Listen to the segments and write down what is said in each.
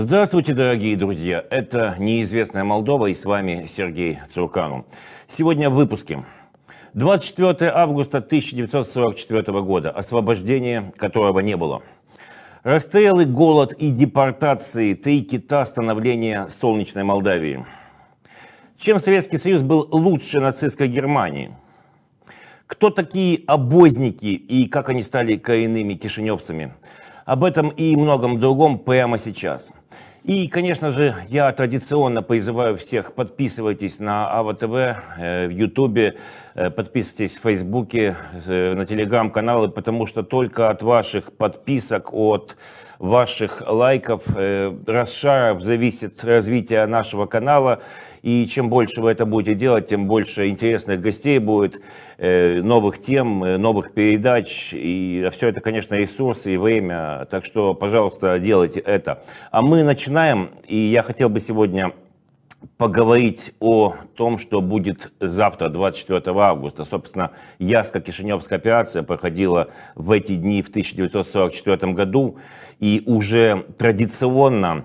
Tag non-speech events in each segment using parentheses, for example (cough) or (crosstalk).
Здравствуйте, дорогие друзья! Это «Неизвестная Молдова» и с вами Сергей Цуркану. Сегодня в выпуске. 24 августа 1944 года. Освобождение, которого не было. Расстрелы, голод и депортации. Три кита становления солнечной Молдавии. Чем Советский Союз был лучше нацистской Германии? Кто такие обозники и как они стали коренными кишиневцами? Об этом и многом другом прямо сейчас. И, конечно же, я традиционно призываю всех, подписывайтесь на АВТВ, э, в Ютубе, э, подписывайтесь в Фейсбуке, э, на Телеграм-каналы, потому что только от ваших подписок, от ваших лайков, э, расшаров зависит развитие нашего канала. И чем больше вы это будете делать, тем больше интересных гостей будет, э, новых тем, э, новых передач. И а все это, конечно, ресурсы и время. Так что, пожалуйста, делайте это. А мы начинаем. И я хотел бы сегодня поговорить о том, что будет завтра, 24 августа. Собственно, яска кишиневская операция проходила в эти дни в 1944 году, и уже традиционно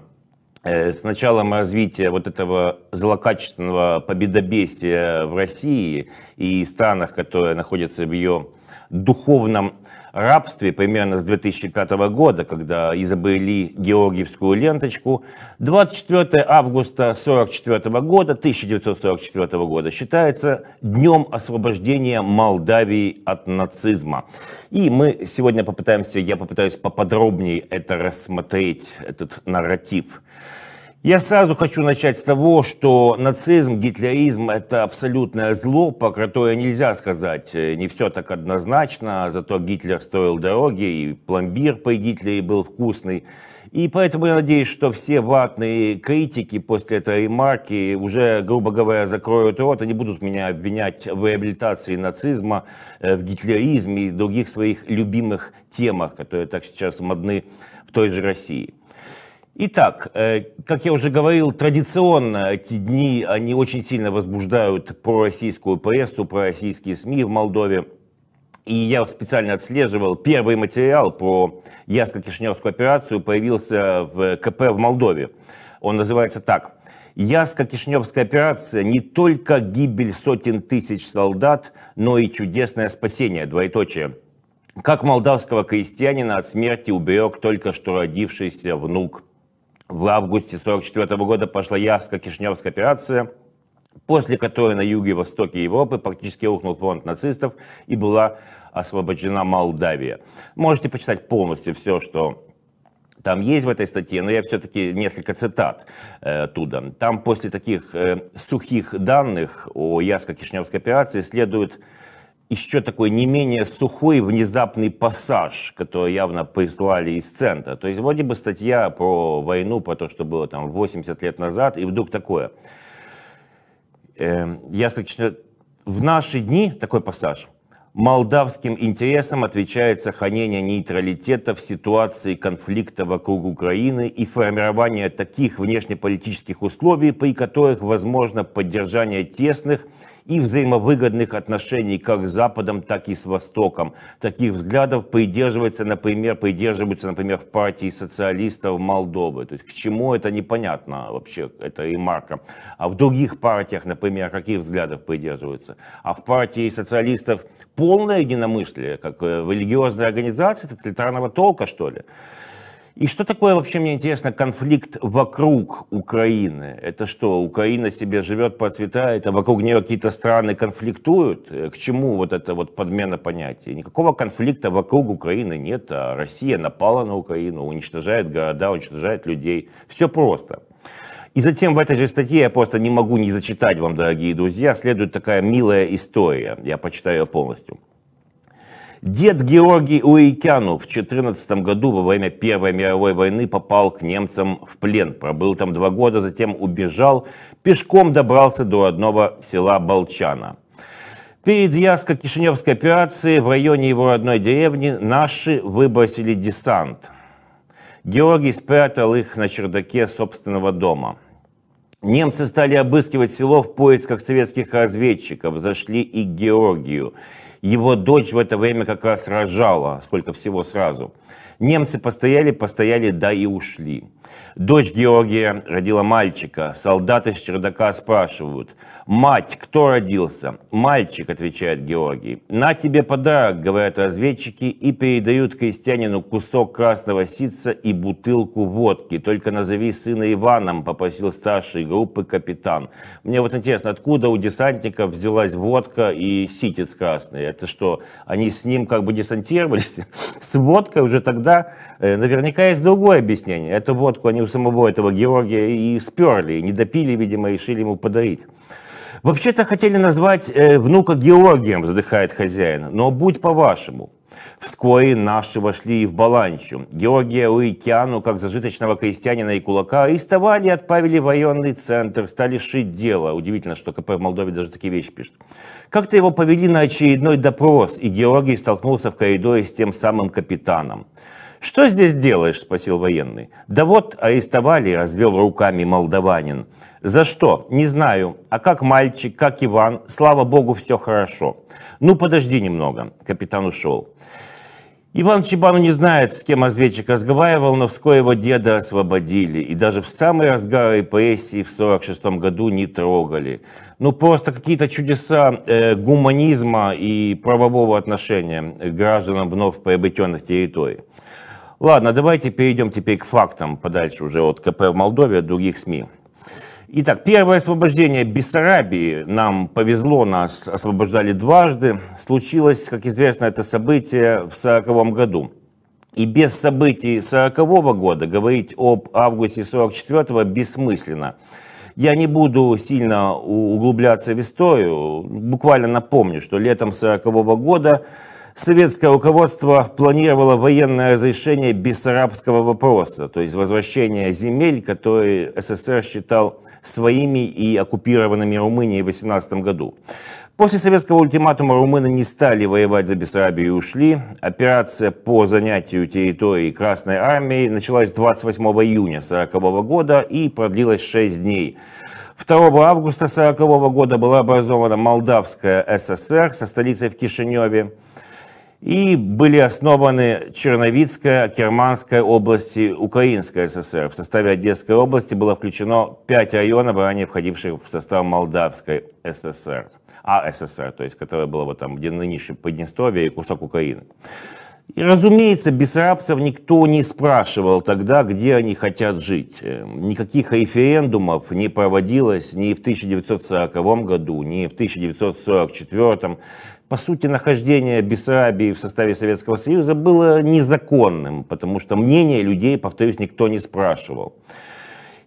э, с началом развития вот этого злокачественного победобестия в России и странах, которые находятся в ее духовном рабстве примерно с 2005 года, когда изобрели георгиевскую ленточку. 24 августа 1944 года, 1944 года считается днем освобождения Молдавии от нацизма. И мы сегодня попытаемся, я попытаюсь поподробнее это рассмотреть, этот нарратив. Я сразу хочу начать с того, что нацизм, гитлеризм – это абсолютное зло, по которое нельзя сказать. Э, не все так однозначно, зато Гитлер строил дороги, и пломбир по Гитлере был вкусный. И поэтому я надеюсь, что все ватные критики после этой ремарки уже, грубо говоря, закроют рот, они будут меня обвинять в реабилитации нацизма, э, в гитлеризме и других своих любимых темах, которые так сейчас модны в той же России. Итак, э, как я уже говорил, традиционно эти дни, они очень сильно возбуждают пророссийскую прессу, пророссийские СМИ в Молдове. И я специально отслеживал, первый материал про Яско-Кишиневскую операцию появился в КП в Молдове. Он называется так. Яско-Кишиневская операция не только гибель сотен тысяч солдат, но и чудесное спасение, двоеточие. Как молдавского крестьянина от смерти уберег только что родившийся внук в августе 1944 года пошла Явско-Кишневская операция, после которой на юге и востоке Европы практически рухнул фронт нацистов и была освобождена Молдавия. Можете почитать полностью все, что там есть в этой статье, но я все-таки несколько цитат э, оттуда. Там после таких э, сухих данных о Яско-Кишневской операции следует еще такой не менее сухой внезапный пассаж, который явно прислали из центра. То есть вроде бы статья про войну, про то, что было там 80 лет назад, и вдруг такое. Эм, я скажу, в наши дни такой пассаж. Молдавским интересам отвечает сохранение нейтралитета в ситуации конфликта вокруг Украины и формирование таких внешнеполитических условий, при которых возможно поддержание тесных и взаимовыгодных отношений как с Западом, так и с Востоком. Таких взглядов придерживается, например, придерживаются, например, в партии социалистов Молдовы. То есть к чему это непонятно вообще, это и марка, А в других партиях, например, каких взглядов придерживаются? А в партии социалистов полное единомышление, как э, религиозная организация тоталитарного толка, что ли? И что такое вообще, мне интересно, конфликт вокруг Украины? Это что, Украина себе живет, процветает, а вокруг нее какие-то страны конфликтуют? Э, к чему вот эта вот подмена понятий? Никакого конфликта вокруг Украины нет, а Россия напала на Украину, уничтожает города, уничтожает людей. Все просто. И затем в этой же статье, я просто не могу не зачитать вам, дорогие друзья, следует такая милая история. Я почитаю ее полностью. Дед Георгий Лаикяну в 14 году во время Первой мировой войны попал к немцам в плен. Пробыл там два года, затем убежал, пешком добрался до одного села Болчана. Перед Яско-Кишиневской операцией в районе его родной деревни наши выбросили десант. Георгий спрятал их на чердаке собственного дома. Немцы стали обыскивать село в поисках советских разведчиков, зашли и к Георгию – его дочь в это время как раз рожала, сколько всего сразу. Немцы постояли, постояли, да и ушли. Дочь Георгия родила мальчика. Солдаты с чердака спрашивают. «Мать, кто родился?» «Мальчик», отвечает Георгий. «На тебе подарок», говорят разведчики, и передают крестьянину кусок красного ситца и бутылку водки. «Только назови сына Иваном», попросил старший группы капитан. Мне вот интересно, откуда у десантников взялась водка и ситец красный? Это что, они с ним как бы десантировались? (laughs) С водкой уже тогда да, э, наверняка есть другое объяснение. Эту водку они у самого этого Георгия и сперли, и не допили, видимо, и решили ему подарить. Вообще-то хотели назвать э, внука Георгием, вздыхает хозяин, но будь по-вашему. Вскоре наши вошли в Баланчу. Георгия Луикиану, как зажиточного крестьянина и кулака, арестовали и отправили в районный центр, стали шить дело. Удивительно, что КП в Молдове даже такие вещи пишет. Как-то его повели на очередной допрос, и Георгий столкнулся в коридоре с тем самым капитаном. «Что здесь делаешь?» – спросил военный. «Да вот арестовали», – развел руками молдаванин. «За что? Не знаю. А как мальчик, как Иван? Слава богу, все хорошо». «Ну, подожди немного», – капитан ушел. Иван Чебану не знает, с кем разведчик разговаривал, но вскоре его деда освободили. И даже в самый разгар репрессии в 1946 году не трогали. Ну, просто какие-то чудеса э, гуманизма и правового отношения к гражданам вновь приобретенных территорий. Ладно, давайте перейдем теперь к фактам подальше уже от КП в Молдове, от других СМИ. Итак, первое освобождение Бессарабии. Нам повезло, нас освобождали дважды. Случилось, как известно, это событие в 40 году. И без событий 40 -го года говорить об августе 44 бессмысленно. Я не буду сильно углубляться в историю, буквально напомню, что летом 40 -го года Советское руководство планировало военное разрешение бессарабского вопроса, то есть возвращение земель, которые СССР считал своими и оккупированными Румынией в 1918 году. После советского ультиматума румыны не стали воевать за Бессарабию и ушли. Операция по занятию территории Красной Армии началась 28 июня 1940 года и продлилась 6 дней. 2 августа 1940 года была образована Молдавская ССР со столицей в Кишиневе и были основаны Черновицкая, Керманская области, Украинская ССР. В составе Одесской области было включено 5 районов, ранее входивших в состав Молдавской ССР, а ССР, то есть, которая была вот там, где нынешнее Поднестровье и кусок Украины. И, разумеется, бессарабцев никто не спрашивал тогда, где они хотят жить. Эм, никаких референдумов не проводилось ни в 1940 году, ни в 1944 по сути, нахождение Бессарабии в составе Советского Союза было незаконным, потому что мнение людей, повторюсь, никто не спрашивал.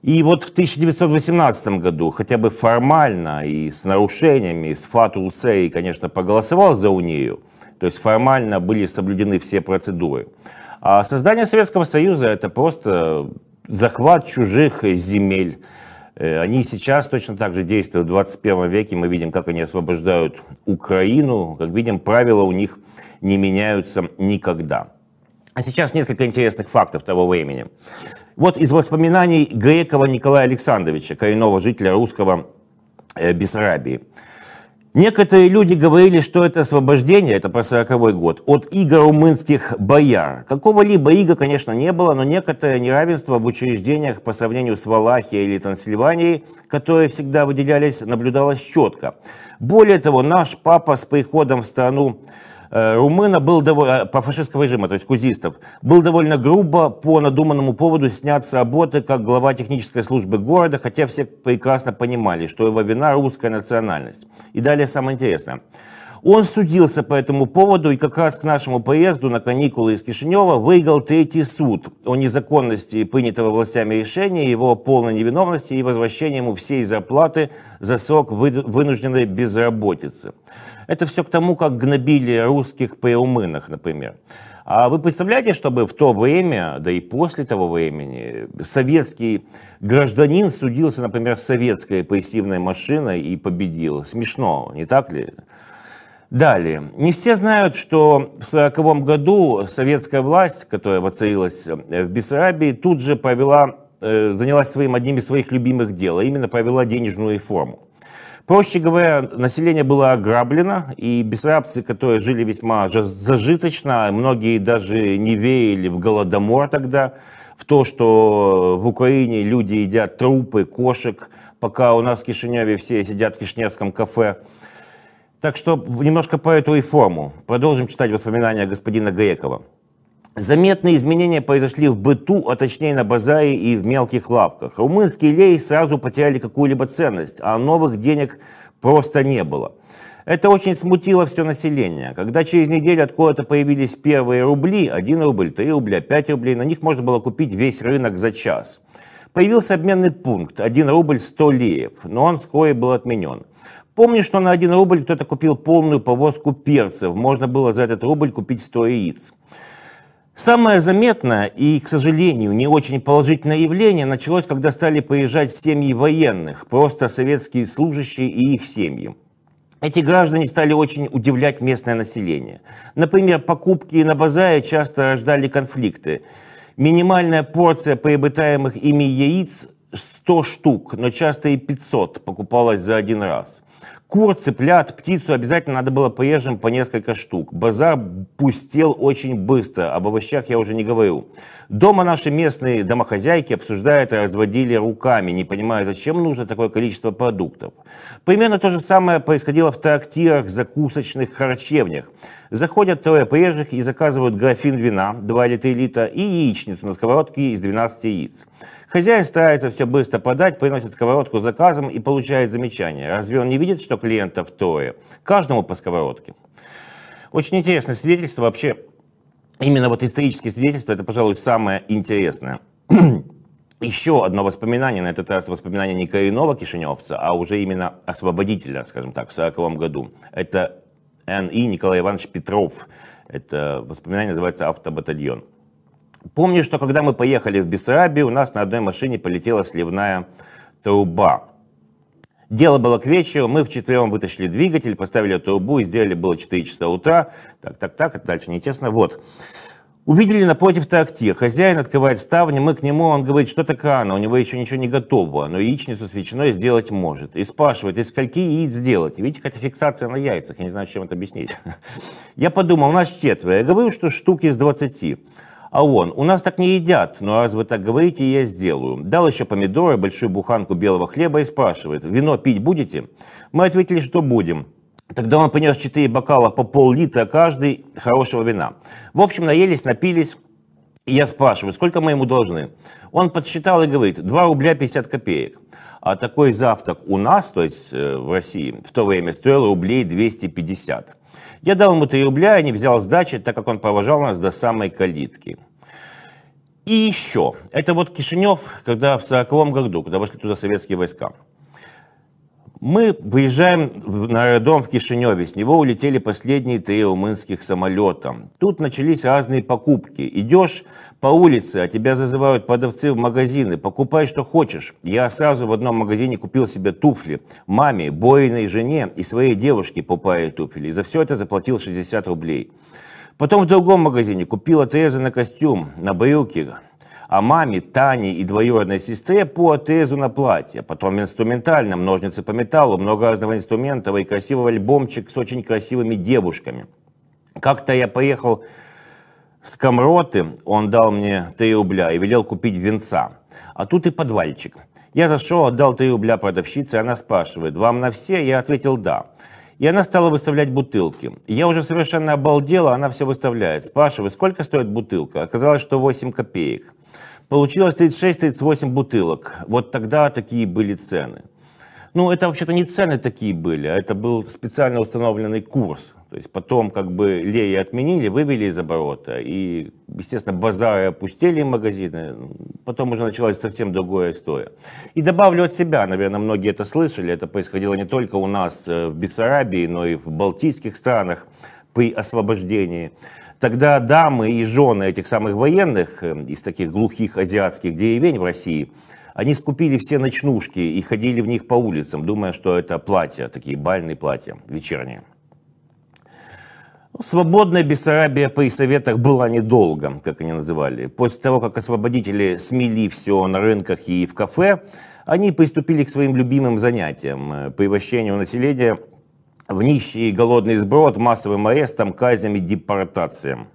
И вот в 1918 году, хотя бы формально и с нарушениями, с Фату Цей, конечно, проголосовал за унию, то есть формально были соблюдены все процедуры. А создание Советского Союза – это просто захват чужих земель, Э, они сейчас точно так же действуют в 21 веке. Мы видим, как они освобождают Украину. Как видим, правила у них не меняются никогда. А сейчас несколько интересных фактов того времени. Вот из воспоминаний Грекова Николая Александровича, коренного жителя русского э, Бессарабии. Некоторые люди говорили, что это освобождение, это про 40 год, от игр румынских бояр. Какого-либо ига, конечно, не было, но некоторое неравенство в учреждениях по сравнению с Валахией или Трансильванией, которые всегда выделялись, наблюдалось четко. Более того, наш папа с приходом в страну Румына э, был довольно, э, по фашистского режима, то есть кузистов, был довольно грубо по надуманному поводу снят с работы как глава технической службы города, хотя все прекрасно понимали, что его вина русская национальность. И далее самое интересное. Он судился по этому поводу и как раз к нашему поезду на каникулы из Кишинева выиграл третий суд о незаконности принятого властями решения, его полной невиновности и возвращении ему всей зарплаты за срок вынужденной безработицы. Это все к тому, как гнобили русских при румынах, например. А вы представляете, чтобы в то время, да и после того времени, советский гражданин судился, например, с советской поясивной машиной и победил? Смешно, не так ли? Далее. Не все знают, что в 1940 году советская власть, которая воцарилась э, в Бессарабии, тут же повела, э, занялась своим одним из своих любимых дел, а именно провела денежную реформу. Проще говоря, население было ограблено, и бессарабцы, которые жили весьма зажиточно, а многие даже не верили в голодомор тогда, в то, что в Украине люди едят трупы кошек, пока у нас в Кишиневе все сидят в кишневском кафе – так что немножко по эту и форму. Продолжим читать воспоминания господина Грекова. Заметные изменения произошли в быту, а точнее на базаре и в мелких лавках. Румынские лей сразу потеряли какую-либо ценность, а новых денег просто не было. Это очень смутило все население. Когда через неделю откуда-то появились первые рубли, 1 рубль, 3 рубля, 5 рублей, на них можно было купить весь рынок за час. Появился обменный пункт 1 рубль 100 леев, но он вскоре был отменен. Помню, что на 1 рубль кто-то купил полную повозку перцев. Можно было за этот рубль купить 100 яиц. Самое заметное и, к сожалению, не очень положительное явление началось, когда стали поезжать семьи военных, просто советские служащие и их семьи. Эти граждане стали очень удивлять местное население. Например, покупки на базаре часто рождали конфликты. Минимальная порция приобретаемых ими яиц 100 штук, но часто и 500 покупалась за один раз. Кур, цыплят, птицу обязательно надо было поезжим по несколько штук. Базар пустел очень быстро, об овощах я уже не говорю. Дома наши местные домохозяйки обсуждают и разводили руками, не понимая, зачем нужно такое количество продуктов. Примерно то же самое происходило в трактирах, закусочных, харчевнях. Заходят трое приезжих и заказывают графин вина, 2 или 3 литра, и яичницу на сковородке из 12 яиц. Хозяин старается все быстро подать, приносит сковородку заказом и получает замечание. Разве он не видит, что 100 клиентов ТОИ, каждому по сковородке. Очень интересное свидетельство вообще, именно вот исторические свидетельства, это, пожалуй, самое интересное. (clears throat) Еще одно воспоминание, на этот раз воспоминание не коренного кишиневца, а уже именно освободителя, скажем так, в 40 году. Это Н.И. Николай Иванович Петров. Это воспоминание называется «Автобатальон». Помню, что когда мы поехали в Бессарабию, у нас на одной машине полетела сливная труба. Дело было к вечеру, мы вчетвером вытащили двигатель, поставили трубу и сделали было 4 часа утра. Так, так, так, это дальше не тесно. Вот. Увидели напротив трактир. Хозяин открывает ставни, мы к нему, он говорит, что-то рано, у него еще ничего не готово, но яичницу с ветчиной сделать может. И спрашивает, из скольки яиц сделать? Видите, какая-то фиксация на яйцах, я не знаю, чем это объяснить. (laughs) Я подумал, у нас четверо, я говорю, что штук из 20. А он, у нас так не едят, но раз вы так говорите, я сделаю. Дал еще помидоры, большую буханку белого хлеба и спрашивает, вино пить будете? Мы ответили, что будем. Тогда он принес 4 бокала по пол-литра каждый хорошего вина. В общем, наелись, напились. И я спрашиваю, сколько мы ему должны? Он подсчитал и говорит, 2 рубля 50 копеек. А такой завтрак у нас, то есть э, в России, в то время стоил рублей 250. Я дал ему 3 рубля и не взял сдачи, так как он провожал нас до самой калитки. И еще, это вот Кишинев, когда в 40 году, когда вошли туда советские войска. Мы выезжаем на аэродром в Кишиневе, с него улетели последние три румынских самолета. Тут начались разные покупки. Идешь по улице, а тебя зазывают продавцы в магазины, покупай что хочешь. Я сразу в одном магазине купил себе туфли. Маме, Бориной жене и своей девушке по паре туфель. И за все это заплатил 60 рублей. Потом в другом магазине купил Тереза на костюм, на брюки, а маме, Тане и двоюродной сестре по отрезу на платье. Потом инструментально, ножницы по металлу, много разного инструментов и красивый альбомчик с очень красивыми девушками. Как-то я поехал с камроты, он дал мне 3 рубля и велел купить венца. А тут и подвальчик. Я зашел, отдал 3 рубля продавщице, она спрашивает, вам на все? Я ответил «да». И она стала выставлять бутылки. я уже совершенно обалдела, она все выставляет. Спрашиваю, сколько стоит бутылка? Оказалось, что 8 копеек. Получилось 36-38 бутылок. Вот тогда такие были цены. Ну, это вообще-то не цены такие были, а это был специально установленный курс. То есть потом как бы леи отменили, вывели из оборота, и, естественно, базары опустили магазины. Потом уже началась совсем другая история. И добавлю от себя, наверное, многие это слышали, это происходило не только у нас э, в Бессарабии, но и в балтийских странах при освобождении. Тогда дамы и жены этих самых военных э, из таких глухих азиатских деревень в России – они скупили все ночнушки и ходили в них по улицам, думая, что это платья, такие бальные платья вечерние. Ну, свободная Бессарабия по их советах была недолго, как они называли. После того, как освободители смели все на рынках и в кафе, они приступили к своим любимым занятиям э, – превращению населения в нищий и голодный сброд, массовым казням и депортациям.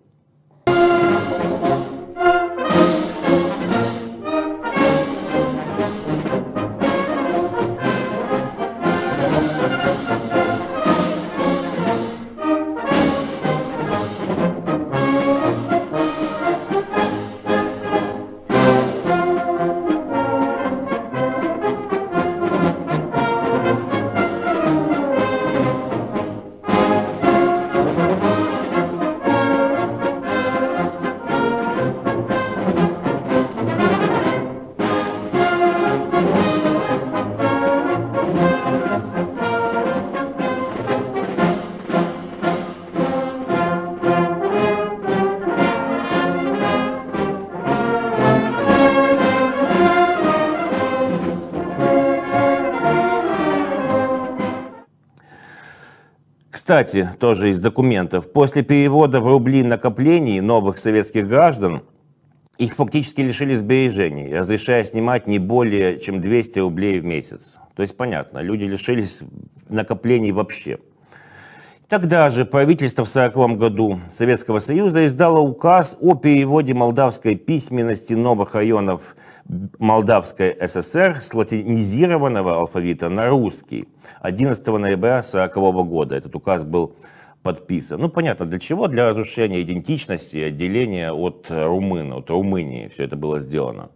Кстати, тоже из документов, после перевода в рубли накоплений новых советских граждан, их фактически лишили сбережений, разрешая снимать не более чем 200 рублей в месяц. То есть понятно, люди лишились накоплений вообще. Тогда же правительство в 1940 году Советского Союза издало указ о переводе молдавской письменности новых районов Молдавской ССР с латинизированного алфавита на русский 11 ноября 1940 года. Этот указ был подписан. Ну, понятно, для чего? Для разрушения идентичности, отделения от румына, от Румынии. Все это было сделано.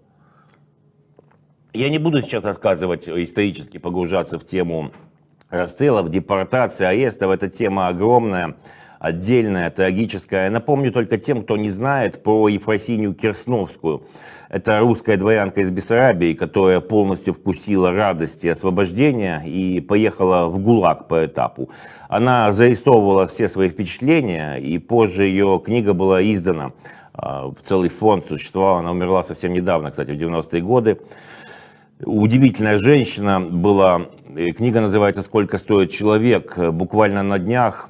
Я не буду сейчас рассказывать, э, исторически погружаться в тему расстрелов, депортации, арестов. Эта тема огромная, отдельная, трагическая. напомню только тем, кто не знает про Ефросинию Керсновскую. Это русская дворянка из Бессарабии, которая полностью вкусила радости освобождения и поехала в ГУЛАГ по этапу. Она зарисовывала все свои впечатления, и позже ее книга была издана. А, целый фонд существовал, она умерла совсем недавно, кстати, в 90-е годы. Удивительная женщина была. Э, книга называется «Сколько стоит человек». Э, буквально на днях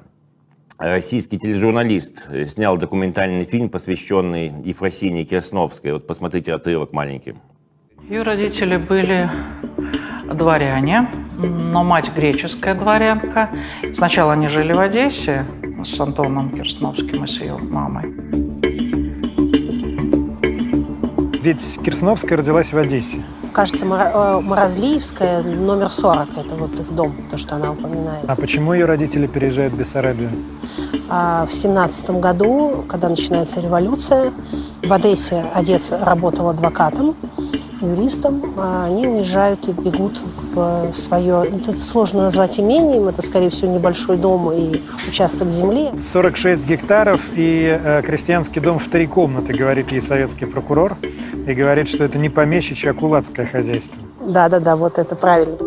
российский тележурналист э, снял документальный фильм, посвященный Ефросинии Красновской. Вот посмотрите отрывок маленький. Ее родители были дворяне, но мать греческая дворянка. Сначала они жили в Одессе с Антоном Кирсновским и с ее мамой. Ведь Кирсановская родилась в Одессе кажется, э, Морозлиевская, номер 40. Это вот их дом, то, что она упоминает. А почему ее родители переезжают в Бессарабию? А в семнадцатом году, когда начинается революция, в Одессе отец работал адвокатом юристам, а они уезжают и бегут в свое, ну, это сложно назвать имением, это, скорее всего, небольшой дом и участок земли. 46 гектаров и э, крестьянский дом в три комнаты, говорит ей советский прокурор, и говорит, что это не помещичье, а кулацкое хозяйство. Да-да-да, вот это правильно.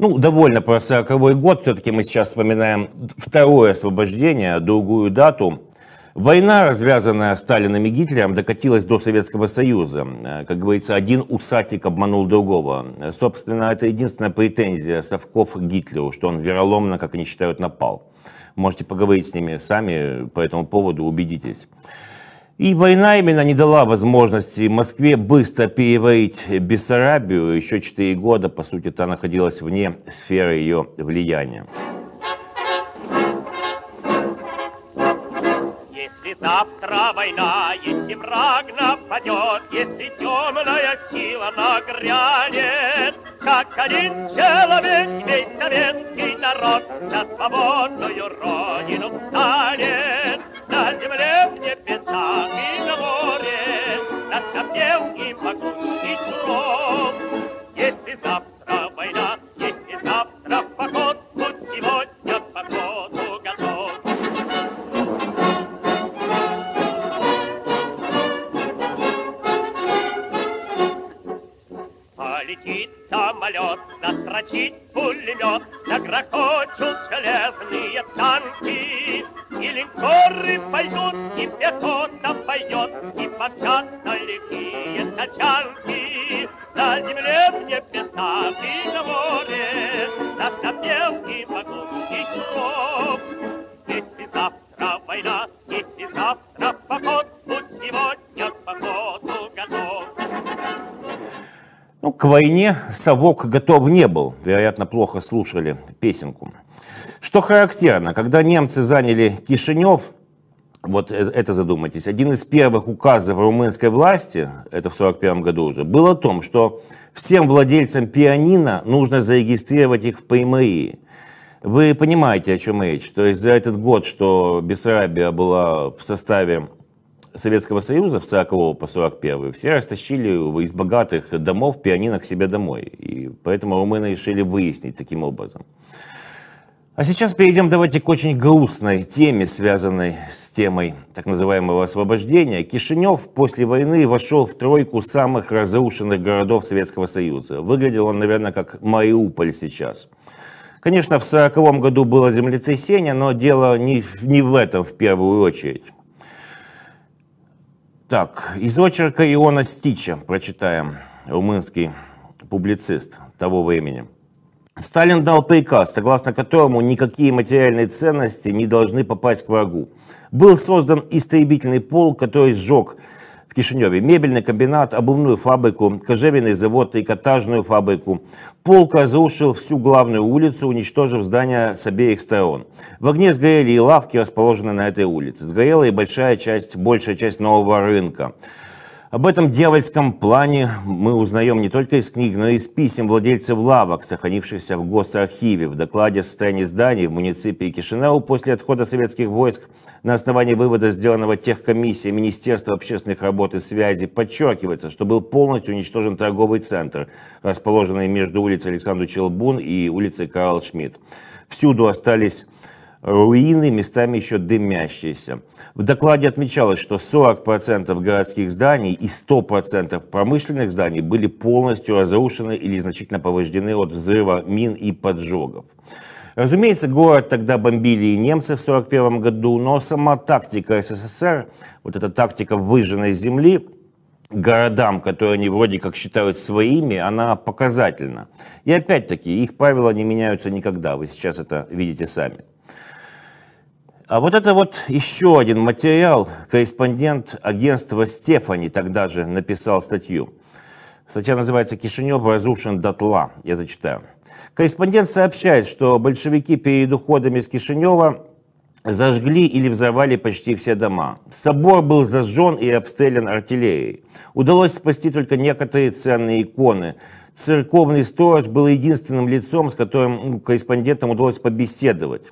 Ну, довольно про 40 год. Все-таки мы сейчас вспоминаем второе освобождение, другую дату. Война, развязанная Сталиным и Гитлером, докатилась до Советского Союза. Э, как говорится, один усатик обманул другого. Э, собственно, это единственная претензия Совков к Гитлеру, что он вероломно, как они считают, напал. Можете поговорить с ними сами по этому поводу, убедитесь. И война именно не дала возможности Москве быстро переварить Бессарабию. Еще четыре года, по сути, та находилась вне сферы ее влияния. Завтра война, если враг нападет, Если темная сила нагрянет, Как один человек весь советский народ За свободную родину встанет, На земле в небесах К войне совок готов не был, вероятно, плохо слушали песенку. Что характерно, когда немцы заняли Кишинев, вот э, это задумайтесь, один из первых указов румынской власти, это в 41 году уже, был о том, что всем владельцам пианино нужно зарегистрировать их в ПМИ. Вы понимаете, о чем речь. То есть за этот год, что Бессарабия была в составе Советского Союза в ЦАКО по 41 все растащили из богатых домов пианино к себе домой. И поэтому румыны решили выяснить таким образом. А сейчас перейдем давайте к очень грустной теме, связанной с темой так называемого освобождения. Кишинев после войны вошел в тройку самых разрушенных городов Советского Союза. Выглядел он, наверное, как Мариуполь сейчас. Конечно, в 1940 году было землетрясение, но дело не, не в этом в первую очередь. Так, из очерка Иона Стича прочитаем, румынский публицист того времени. Сталин дал приказ, согласно которому никакие материальные ценности не должны попасть к врагу. Был создан истребительный пол, который сжег Кишиневе мебельный комбинат, обувную фабрику, кожевенный завод и катажную фабрику. Полка заушил всю главную улицу, уничтожив здания с обеих сторон. В огне сгорели и лавки, расположенные на этой улице. Сгорела и большая часть, большая часть нового рынка. Об этом дьявольском плане мы узнаем не только из книг, но и из писем владельцев лавок, сохранившихся в госархиве. В докладе о состоянии зданий в муниципии Кишинау после отхода советских войск на основании вывода, сделанного техкомиссией Министерства общественных работ и связи, подчеркивается, что был полностью уничтожен торговый центр, расположенный между улицей Александр Челбун и улицей Карл Шмидт. Всюду остались руины, местами еще дымящиеся. В докладе отмечалось, что 40% городских зданий и 100% промышленных зданий были полностью разрушены или значительно повреждены от взрыва мин и поджогов. Разумеется, город тогда бомбили и немцы в 1941 году, но сама тактика СССР, вот эта тактика выжженной земли, городам, которые они вроде как считают своими, она показательна. И опять-таки, их правила не меняются никогда, вы сейчас это видите сами. А вот это вот еще один материал. Корреспондент агентства Стефани тогда же написал статью. Статья называется «Кишинев разрушен дотла». Я зачитаю. Корреспондент сообщает, что большевики перед уходом из Кишинева зажгли или взорвали почти все дома. Собор был зажжен и обстрелян артиллерией. Удалось спасти только некоторые ценные иконы. Церковный сторож был единственным лицом, с которым ну, корреспондентам удалось побеседовать.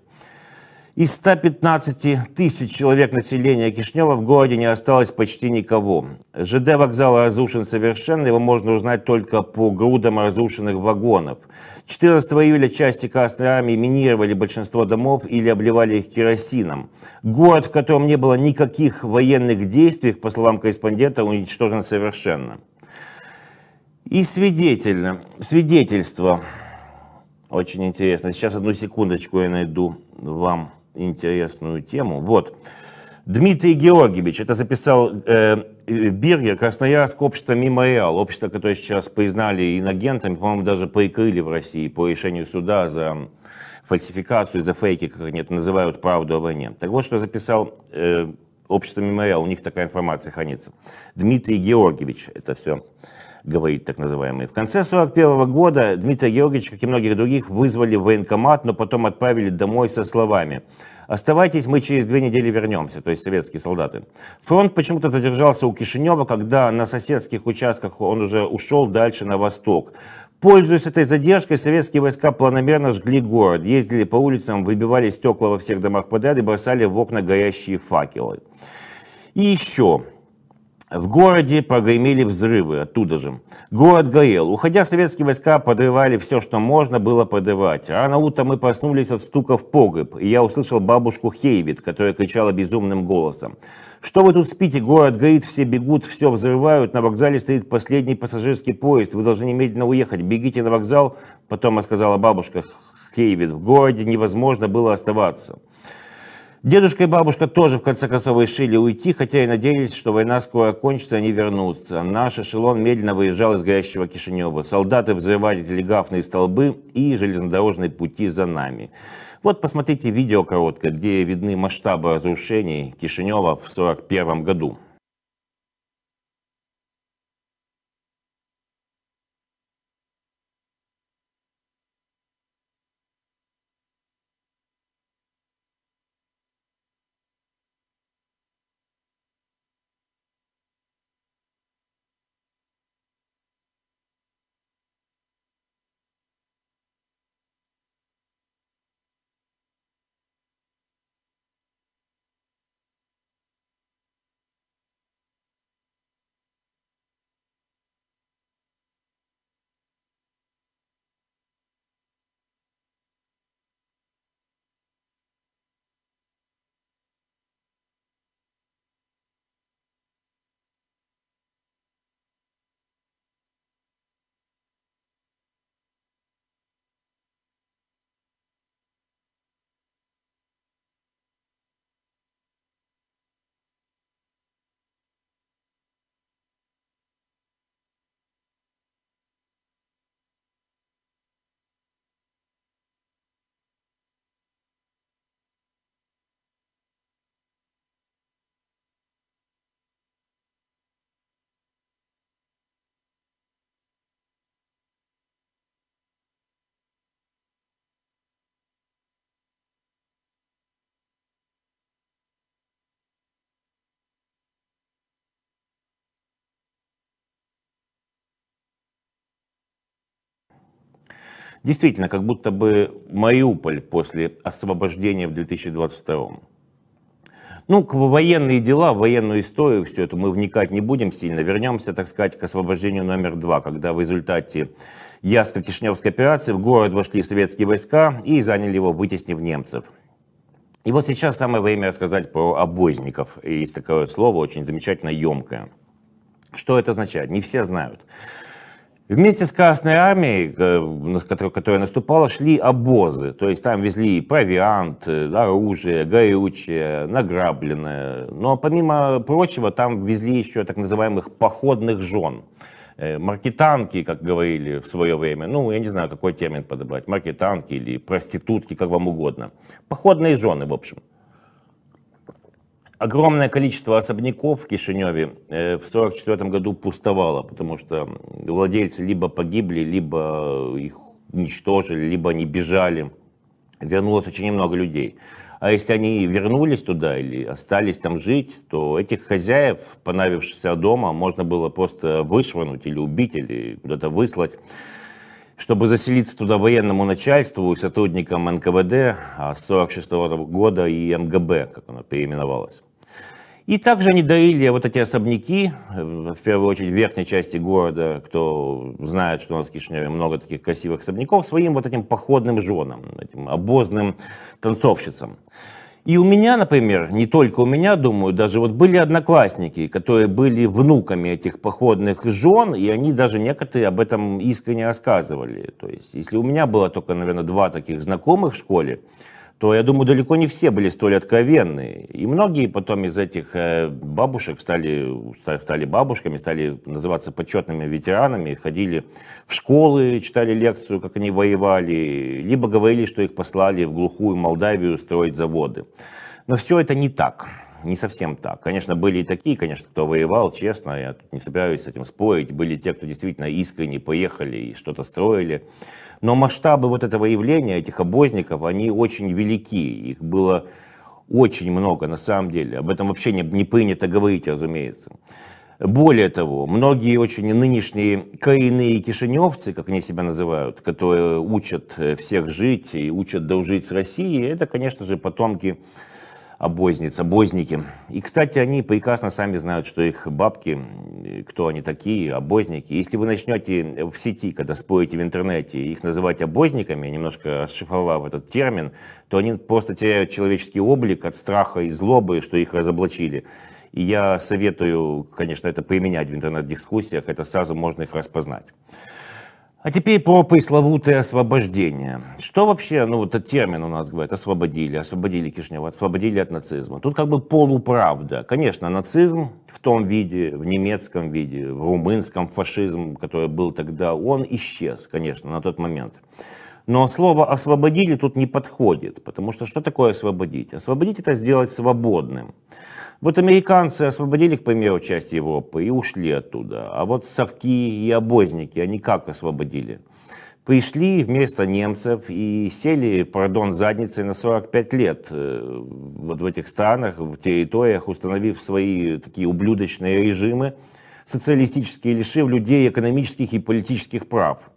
Из 115 тысяч человек населения Кишнева в городе не осталось почти никого. ЖД вокзал разрушен совершенно, его можно узнать только по грудам разрушенных вагонов. 14 июля части Красной Армии минировали большинство домов или обливали их керосином. Город, в котором не было никаких военных действий, по словам корреспондента, уничтожен совершенно. И свидетельно, свидетельство. Очень интересно. Сейчас одну секундочку я найду вам интересную тему. Вот. Дмитрий Георгиевич, это записал э, э Биргер, Красноярск, общество «Мемориал», общество, которое сейчас признали инагентами, по-моему, даже прикрыли в России по решению суда за фальсификацию, за фейки, как они это называют, правду о войне. Так вот, что записал э, общество «Мемориал», у них такая информация хранится. Дмитрий Георгиевич, это все говорит так называемый. В конце 1941 года Дмитрия Георгиевича, как и многих других, вызвали в военкомат, но потом отправили домой со словами «Оставайтесь, мы через две недели вернемся», то есть советские солдаты. Фронт почему-то задержался у Кишинева, когда на соседских участках он уже ушел дальше на восток. Пользуясь этой задержкой, советские войска планомерно жгли город, ездили по улицам, выбивали стекла во всех домах подряд и бросали в окна горящие факелы. И еще, в городе погремели взрывы, оттуда же. Город горел. Уходя, советские войска подрывали все, что можно было подрывать. Рано утром мы проснулись от стука в погреб, и я услышал бабушку Хейвит, которая кричала безумным голосом. «Что вы тут спите? Город горит, все бегут, все взрывают, на вокзале стоит последний пассажирский поезд, вы должны немедленно уехать, бегите на вокзал». Потом я сказала бабушка Хейвит, в городе невозможно было оставаться. Дедушка и бабушка тоже, в конце концов, решили уйти, хотя и надеялись, что война скоро кончится, и они вернутся. Наш эшелон медленно выезжал из горящего Кишинева. Солдаты взрывали телеграфные столбы и железнодорожные пути за нами. Вот посмотрите видео короткое, где видны масштабы разрушений Кишинева в 1941 году. Действительно, как будто бы Мариуполь после освобождения в 2022 ну, к военные дела, военную историю, все это мы вникать не будем сильно. Вернемся, так сказать, к освобождению номер два, когда в результате Яско-Кишневской операции в город вошли советские войска и заняли его, вытеснив немцев. И вот сейчас самое время рассказать про обозников. Есть такое слово, очень замечательно емкое. Что это означает? Не все знают. Вместе с Красной Армией, э, которая наступала, шли обозы. То есть там везли провиант, э, оружие, горючее, награбленное. Но помимо прочего, там везли еще так называемых походных жен. Э, маркетанки, как говорили в свое время, ну, я не знаю, какой термин подобрать, маркетанки или проститутки, как вам угодно. Походные жены, в общем. Огромное количество особняков в Кишиневе э, в 1944 году пустовало, потому что владельцы либо погибли, либо их уничтожили, либо они бежали. Вернулось очень немного людей. А если они вернулись туда или остались там жить, то этих хозяев, понравившихся дома, можно было просто вышвырнуть или убить, или куда-то выслать чтобы заселиться туда военному начальству, и сотрудникам НКВД а с 1946 года и МГБ, как оно переименовалось. И также они дарили вот эти особняки, э, в первую очередь в верхней части города, кто знает, что у нас в Кишиневе много таких красивых особняков, своим вот этим походным женам, этим обозным танцовщицам. И у меня, например, не только у меня, думаю, даже вот были одноклассники, которые были внуками этих походных жен, и они даже некоторые об этом искренне рассказывали. То есть, если у меня было только, наверное, два таких знакомых в школе, то, я думаю, далеко не все были столь откровенны. И многие потом из этих э, бабушек стали, стали бабушками, стали называться почетными ветеранами, ходили в школы, читали лекцию, как они воевали, либо говорили, что их послали в глухую Молдавию строить заводы. Но все это не так не совсем так. Конечно, были и такие, конечно, кто воевал, честно, я тут не собираюсь с этим спорить. Были те, кто действительно искренне поехали и что-то строили. Но масштабы вот этого явления, этих обозников, они очень велики. Их было очень много на самом деле. Об этом вообще не, не принято говорить, разумеется. Более того, многие очень нынешние коренные кишиневцы, как они себя называют, которые учат э, всех жить и учат дружить с Россией, это, конечно же, потомки обозниц, обозники. И, кстати, они прекрасно сами знают, что их бабки, кто они такие, обозники. Если вы начнете в сети, когда спорите в интернете, их называть обозниками, немножко расшифровав этот термин, то они просто теряют человеческий облик от страха и злобы, что их разоблачили. И я советую, конечно, это применять в интернет-дискуссиях, это сразу можно их распознать. А теперь про пресловутое освобождение. Что вообще, ну вот этот термин у нас говорит, освободили, освободили Кишнева, освободили от нацизма. Тут как бы полуправда. Конечно, нацизм в том виде, в немецком виде, в румынском фашизм, который был тогда, он исчез, конечно, на тот момент. Но слово «освободили» тут не подходит, потому что что такое «освободить»? Освободить – это сделать свободным. Вот американцы освободили, к примеру, часть Европы и ушли оттуда. А вот совки и обозники, они как освободили? Пришли вместо немцев и сели, пардон, задницей на 45 лет э, вот в этих странах, в территориях, установив свои такие ублюдочные режимы, социалистические, лишив людей экономических и политических прав.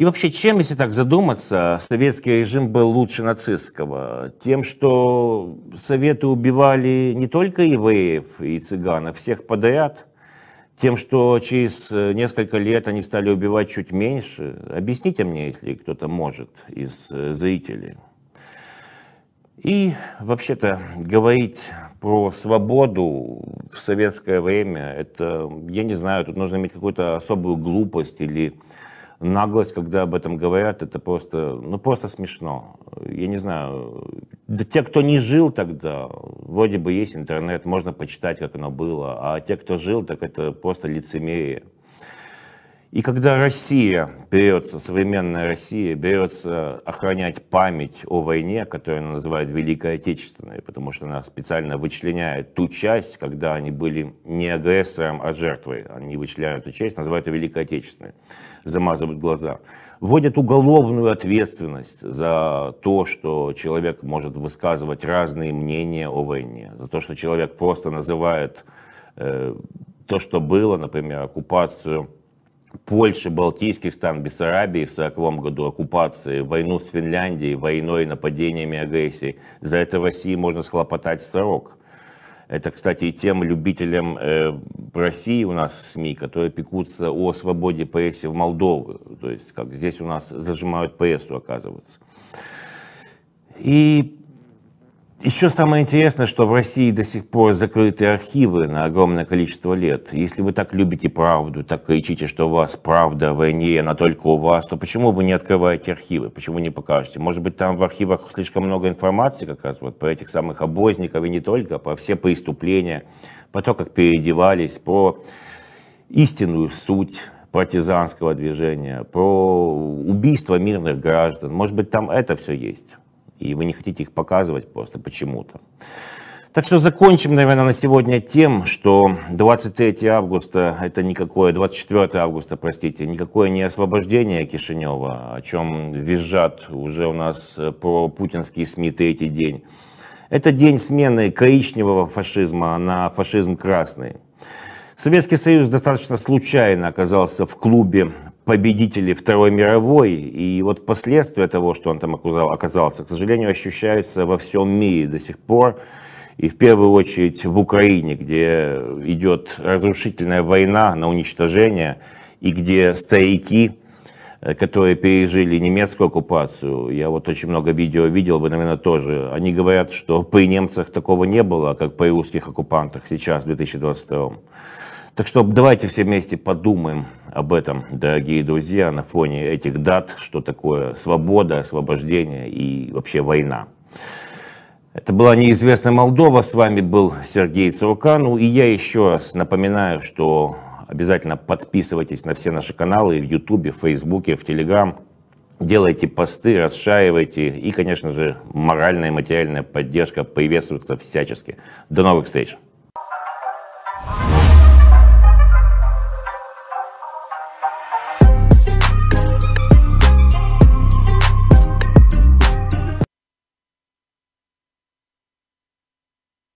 И вообще, чем, если так задуматься, советский режим был лучше нацистского? Тем, что советы убивали не только евреев и цыганов, всех подряд? Тем, что через э, несколько лет они стали убивать чуть меньше? Объясните мне, если кто-то может из э, зрителей. И вообще-то говорить про свободу в советское время, это, я не знаю, тут нужно иметь какую-то особую глупость или наглость, когда об этом говорят, это просто, ну, просто смешно. Я не знаю, да те, кто не жил тогда, вроде бы есть интернет, можно почитать, как оно было, а те, кто жил, так это просто лицемерие. И когда Россия берется, современная Россия берется охранять память о войне, которую она называет Великой Отечественной, потому что она специально вычленяет ту часть, когда они были не агрессором, а жертвой. Они вычленяют эту часть, называют ее Великой Отечественной, замазывают глаза. Вводят уголовную ответственность за то, что человек может высказывать разные мнения о войне, за то, что человек просто называет э, то, что было, например, оккупацию Польши, Балтийских стран, Бессарабии в 1940 году, оккупации, войну с Финляндией, войной, нападениями, агрессией. За это России можно схлопотать срок. Это, кстати, и тем любителям э, России у нас в СМИ, которые пекутся о свободе прессы в Молдову. То есть, как здесь у нас зажимают прессу, оказывается. И еще самое интересное, что в России до сих пор закрыты архивы на огромное количество лет. Если вы так любите правду, так кричите, что у вас правда в войне, она только у вас, то почему вы не открываете архивы? Почему не покажете? Может быть, там в архивах слишком много информации как раз вот про этих самых обозников и не только, а про все преступления, про то, как переодевались, про истинную суть партизанского движения, про убийство мирных граждан. Может быть, там это все есть и вы не хотите их показывать просто почему-то. Так что закончим, наверное, на сегодня тем, что 23 августа, это никакое, 24 августа, простите, никакое не освобождение Кишинева, о чем визжат уже у нас э, про путинские СМИ третий день. Это день смены коричневого фашизма на фашизм красный. Советский Союз достаточно случайно оказался в клубе победителей Второй мировой, и вот последствия того, что он там оказался, к сожалению, ощущаются во всем мире до сих пор, и в первую очередь в Украине, где идет разрушительная война на уничтожение, и где старики, э, которые пережили немецкую оккупацию, я вот очень много видео видел, вы, наверное, тоже, они говорят, что (laughs) при немцах такого не было, как при русских оккупантах сейчас, в 2022 так что давайте все вместе подумаем об этом, дорогие друзья, на фоне этих дат, что такое свобода, освобождение и вообще война. Это была «Неизвестная Молдова», с вами был Сергей Цуркану, ну и я еще раз напоминаю, что обязательно подписывайтесь на все наши каналы в Ютубе, в Фейсбуке, в Телеграм, делайте посты, расшаривайте, и, конечно же, моральная и материальная поддержка приветствуется всячески. До новых встреч!